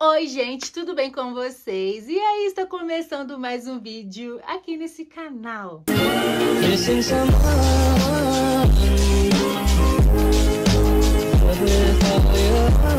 Oi, gente, tudo bem com vocês? E aí, está começando mais um vídeo aqui nesse canal.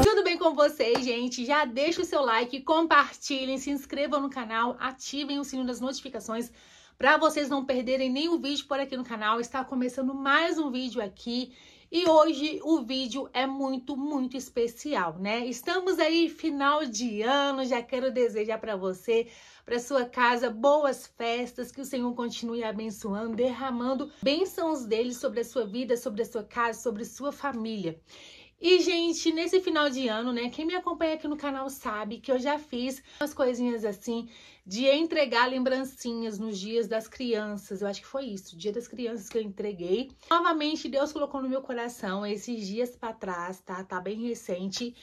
Tudo bem com vocês, gente? Já deixa o seu like, compartilhem, se inscrevam no canal, ativem o sininho das notificações para vocês não perderem nenhum vídeo por aqui no canal. Está começando mais um vídeo aqui e hoje o vídeo é muito, muito especial, né? Estamos aí final de ano, já quero desejar para você, para sua casa, boas festas, que o Senhor continue abençoando, derramando bênçãos dele sobre a sua vida, sobre a sua casa, sobre sua família. E, gente, nesse final de ano, né, quem me acompanha aqui no canal sabe que eu já fiz umas coisinhas assim de entregar lembrancinhas nos dias das crianças. Eu acho que foi isso, dia das crianças que eu entreguei. Novamente, Deus colocou no meu coração esses dias para trás, tá? Tá bem recente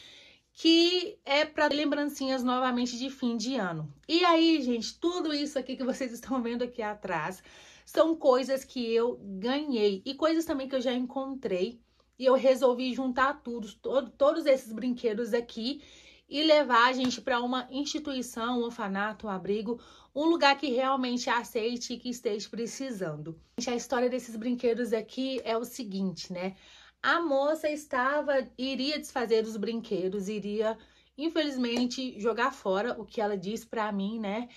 que é para lembrancinhas novamente de fim de ano. E aí, gente, tudo isso aqui que vocês estão vendo aqui atrás são coisas que eu ganhei e coisas também que eu já encontrei e eu resolvi juntar tudo, todo, todos esses brinquedos aqui e levar a gente para uma instituição, um orfanato, um abrigo, um lugar que realmente aceite e que esteja precisando. Gente, a história desses brinquedos aqui é o seguinte, né? A moça estava, iria desfazer os brinquedos, iria, infelizmente, jogar fora o que ela disse para mim, né?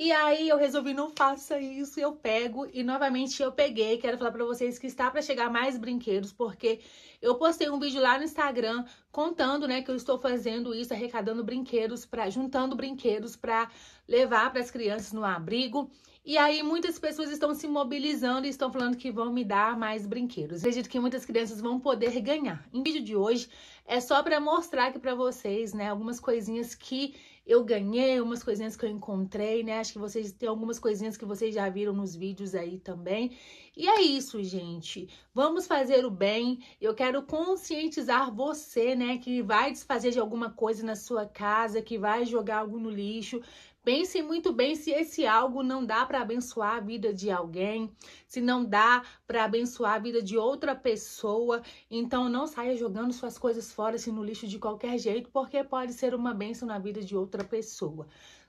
E aí eu resolvi não faça isso, eu pego e novamente eu peguei. Quero falar para vocês que está para chegar mais brinquedos, porque eu postei um vídeo lá no Instagram contando, né, que eu estou fazendo isso, arrecadando brinquedos para juntando brinquedos para levar para as crianças no abrigo. E aí muitas pessoas estão se mobilizando e estão falando que vão me dar mais brinquedos. acredito que muitas crianças vão poder ganhar. Em vídeo de hoje é só para mostrar aqui para vocês, né, algumas coisinhas que eu ganhei, umas coisinhas que eu encontrei, né? Acho que vocês têm algumas coisinhas que vocês já viram nos vídeos aí também. E é isso, gente. Vamos fazer o bem. Eu quero conscientizar você, né, que vai desfazer de alguma coisa na sua casa, que vai jogar algo no lixo. Pense muito bem se esse algo não dá para abençoar a vida de alguém, se não dá para abençoar a vida de outra pessoa. Então não saia jogando suas coisas fora assim no lixo de qualquer jeito, porque pode ser uma bênção na vida de outra pessoa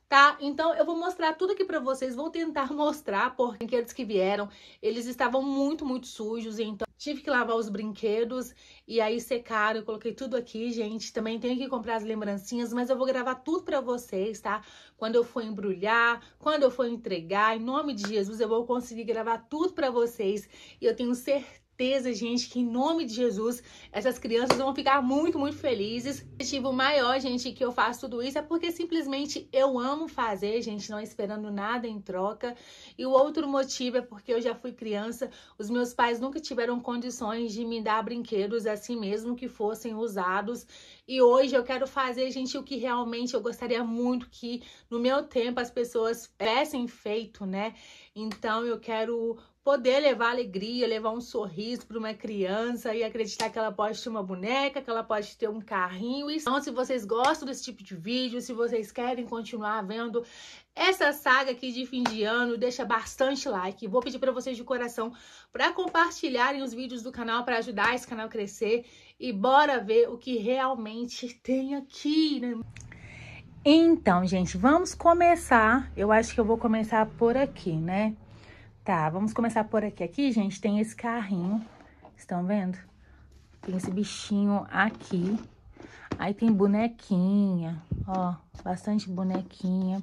tá? Então eu vou mostrar tudo aqui pra vocês, vou tentar mostrar, porque brinquedos que vieram, eles estavam muito, muito sujos, então tive que lavar os brinquedos e aí secaram, eu coloquei tudo aqui, gente. Também tenho que comprar as lembrancinhas, mas eu vou gravar tudo pra vocês, tá? Quando eu for embrulhar, quando eu for entregar, em nome de Jesus, eu vou conseguir gravar tudo pra vocês e eu tenho certeza certeza, gente, que em nome de Jesus, essas crianças vão ficar muito, muito felizes. O objetivo maior, gente, que eu faço tudo isso é porque simplesmente eu amo fazer, gente, não esperando nada em troca. E o outro motivo é porque eu já fui criança, os meus pais nunca tiveram condições de me dar brinquedos assim mesmo que fossem usados. E hoje eu quero fazer, gente, o que realmente eu gostaria muito que no meu tempo as pessoas tivessem feito, né? Então eu quero poder levar alegria, levar um sorriso para uma criança e acreditar que ela pode ter uma boneca, que ela pode ter um carrinho. Então, se vocês gostam desse tipo de vídeo, se vocês querem continuar vendo essa saga aqui de fim de ano deixa bastante like. Vou pedir para vocês de coração para compartilharem os vídeos do canal para ajudar esse canal a crescer e bora ver o que realmente tem aqui. Né? Então, gente, vamos começar. Eu acho que eu vou começar por aqui, né? Tá, vamos começar por aqui. Aqui, gente, tem esse carrinho. Estão vendo? Tem esse bichinho aqui. Aí tem bonequinha, ó, bastante bonequinha.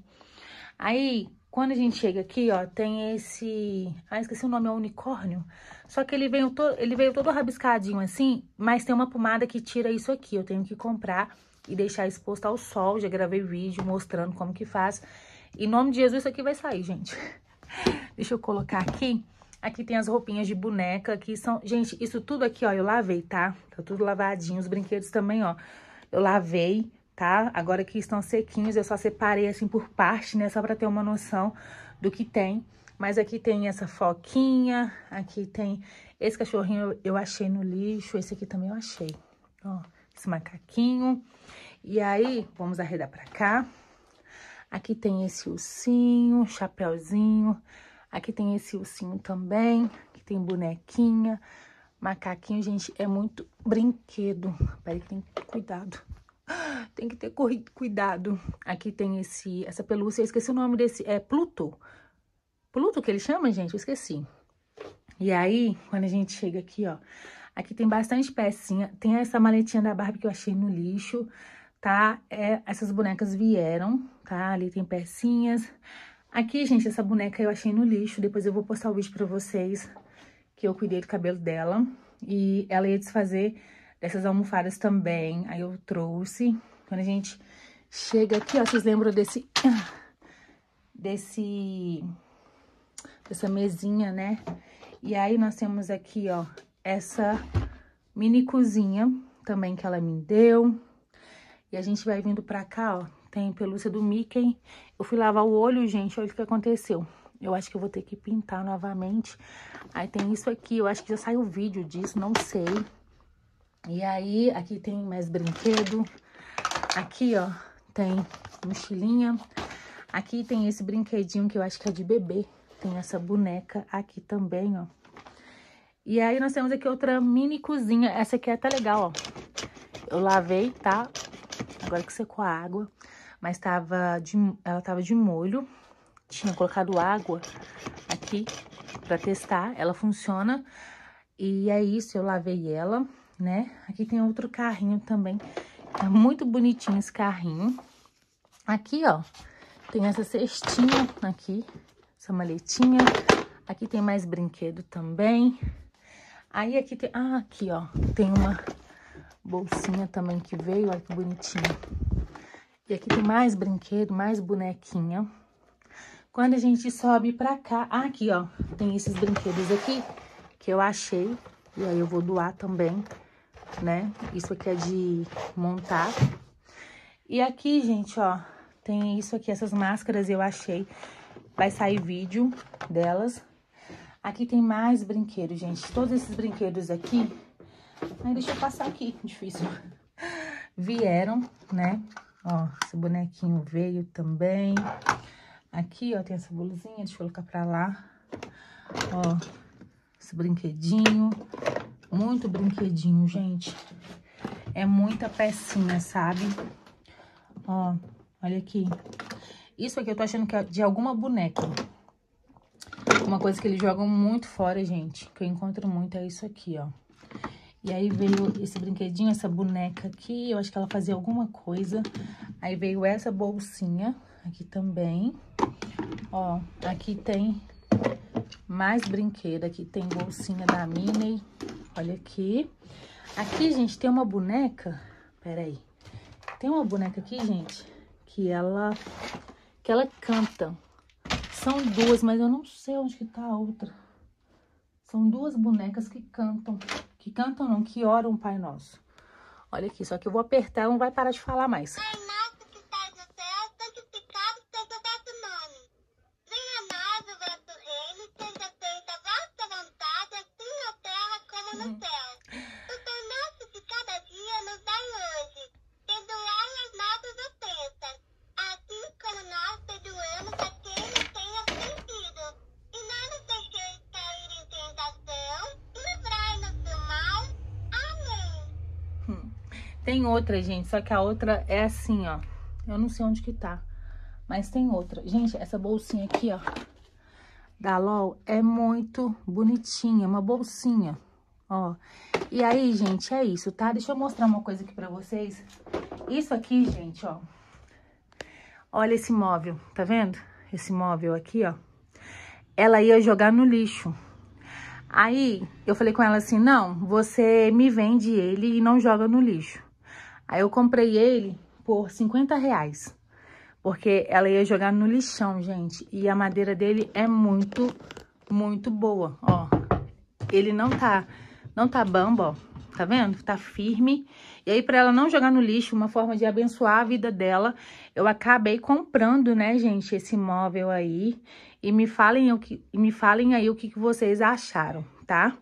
Aí, quando a gente chega aqui, ó, tem esse... Ah, esqueci o nome, é unicórnio. Só que ele veio, to... ele veio todo rabiscadinho assim, mas tem uma pomada que tira isso aqui. Eu tenho que comprar e deixar exposto ao sol. Já gravei vídeo mostrando como que faz. Em nome de Jesus, isso aqui vai sair, gente. Deixa eu colocar aqui. Aqui tem as roupinhas de boneca, que são... Gente, isso tudo aqui, ó, eu lavei, tá? Tá tudo lavadinho, os brinquedos também, ó. Eu lavei, tá? Agora que estão sequinhos, eu só separei assim por parte, né? Só para ter uma noção do que tem. Mas aqui tem essa foquinha, aqui tem esse cachorrinho eu achei no lixo, esse aqui também eu achei, ó, esse macaquinho. E aí, vamos arredar pra cá. Aqui tem esse ursinho, chapéuzinho, aqui tem esse ursinho também, Aqui tem bonequinha, macaquinho, gente, é muito brinquedo. Peraí que tem cuidado tem que ter cuidado. Aqui tem esse, essa pelúcia, eu esqueci o nome desse, é Pluto. Pluto que ele chama, gente? Eu esqueci. E aí, quando a gente chega aqui, ó, aqui tem bastante pecinha. Tem essa maletinha da Barbie que eu achei no lixo, tá? É, essas bonecas vieram, tá? Ali tem pecinhas. Aqui, gente, essa boneca eu achei no lixo. Depois eu vou postar o vídeo pra vocês que eu cuidei do cabelo dela. E ela ia desfazer essas almofadas também, aí eu trouxe. Quando a gente chega aqui, ó, vocês lembram desse... Desse... Dessa mesinha, né? E aí nós temos aqui, ó, essa mini cozinha também que ela me deu. E a gente vai vindo pra cá, ó, tem pelúcia do Mickey. Eu fui lavar o olho, gente, olha o que aconteceu. Eu acho que eu vou ter que pintar novamente. Aí tem isso aqui, eu acho que já saiu o vídeo disso, não sei. E aí, aqui tem mais brinquedo. Aqui, ó, tem mochilinha. Aqui tem esse brinquedinho que eu acho que é de bebê. Tem essa boneca aqui também, ó. E aí, nós temos aqui outra mini cozinha. Essa aqui é até legal, ó. Eu lavei, tá? Agora que secou a água. Mas tava de, ela tava de molho. Tinha colocado água aqui pra testar. Ela funciona. E é isso, eu lavei ela né? Aqui tem outro carrinho também. É muito bonitinho esse carrinho. Aqui, ó, tem essa cestinha aqui, essa maletinha. Aqui tem mais brinquedo também. Aí aqui tem... Ah, aqui, ó, tem uma bolsinha também que veio. Olha que bonitinho. E aqui tem mais brinquedo, mais bonequinha. Quando a gente sobe pra cá... Ah, aqui, ó, tem esses brinquedos aqui que eu achei. E aí eu vou doar também né? Isso aqui é de montar. E aqui, gente, ó, tem isso aqui, essas máscaras eu achei. Vai sair vídeo delas. Aqui tem mais brinquedos, gente. Todos esses brinquedos aqui... Aí deixa eu passar aqui, difícil. Vieram, né? Ó, esse bonequinho veio também. Aqui, ó, tem essa boluzinha deixa eu colocar pra lá. Ó, esse brinquedinho. Muito brinquedinho, gente. É muita pecinha, sabe? Ó, olha aqui. Isso aqui eu tô achando que é de alguma boneca. Uma coisa que eles jogam muito fora, gente, que eu encontro muito, é isso aqui, ó. E aí veio esse brinquedinho, essa boneca aqui, eu acho que ela fazia alguma coisa. Aí veio essa bolsinha aqui também. Ó, aqui tem mais brinquedo, aqui tem bolsinha da Minnie. Olha aqui. Aqui, gente, tem uma boneca. Peraí. Tem uma boneca aqui, gente, que ela, que ela canta. São duas, mas eu não sei onde que tá a outra. São duas bonecas que cantam. Que cantam não, que oram Pai Nosso. Olha aqui, só que eu vou apertar, não vai parar de falar mais. Tem outra, gente, só que a outra é assim, ó. Eu não sei onde que tá, mas tem outra. Gente, essa bolsinha aqui, ó, da LOL é muito bonitinha, é uma bolsinha, ó. E aí, gente, é isso, tá? Deixa eu mostrar uma coisa aqui pra vocês. Isso aqui, gente, ó. Olha esse móvel, tá vendo? Esse móvel aqui, ó. Ela ia jogar no lixo. Aí, eu falei com ela assim, não, você me vende ele e não joga no lixo. Aí eu comprei ele por 50 reais. Porque ela ia jogar no lixão, gente. E a madeira dele é muito, muito boa, ó. Ele não tá, não tá bamba, ó. Tá vendo? Tá firme. E aí, pra ela não jogar no lixo, uma forma de abençoar a vida dela, eu acabei comprando, né, gente, esse móvel aí. E me falem, o que, me falem aí o que, que vocês acharam tá?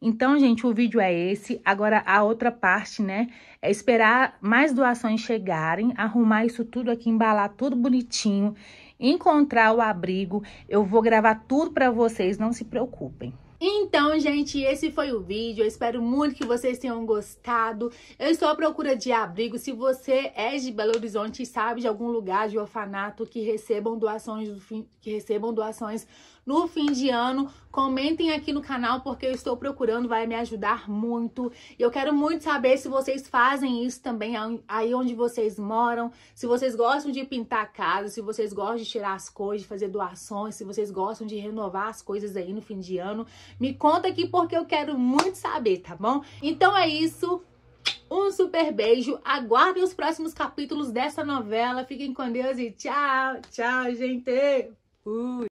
Então, gente, o vídeo é esse. Agora, a outra parte, né, é esperar mais doações chegarem, arrumar isso tudo aqui, embalar tudo bonitinho, encontrar o abrigo. Eu vou gravar tudo para vocês, não se preocupem. Então, gente, esse foi o vídeo. Eu espero muito que vocês tenham gostado. Eu estou à procura de abrigo. Se você é de Belo Horizonte e sabe de algum lugar de orfanato que recebam doações, que recebam doações no fim de ano. Comentem aqui no canal porque eu estou procurando, vai me ajudar muito. E eu quero muito saber se vocês fazem isso também aí onde vocês moram, se vocês gostam de pintar a casa, se vocês gostam de tirar as coisas, de fazer doações, se vocês gostam de renovar as coisas aí no fim de ano. Me conta aqui porque eu quero muito saber, tá bom? Então é isso. Um super beijo. Aguardem os próximos capítulos dessa novela. Fiquem com Deus e tchau. Tchau, gente. Fui.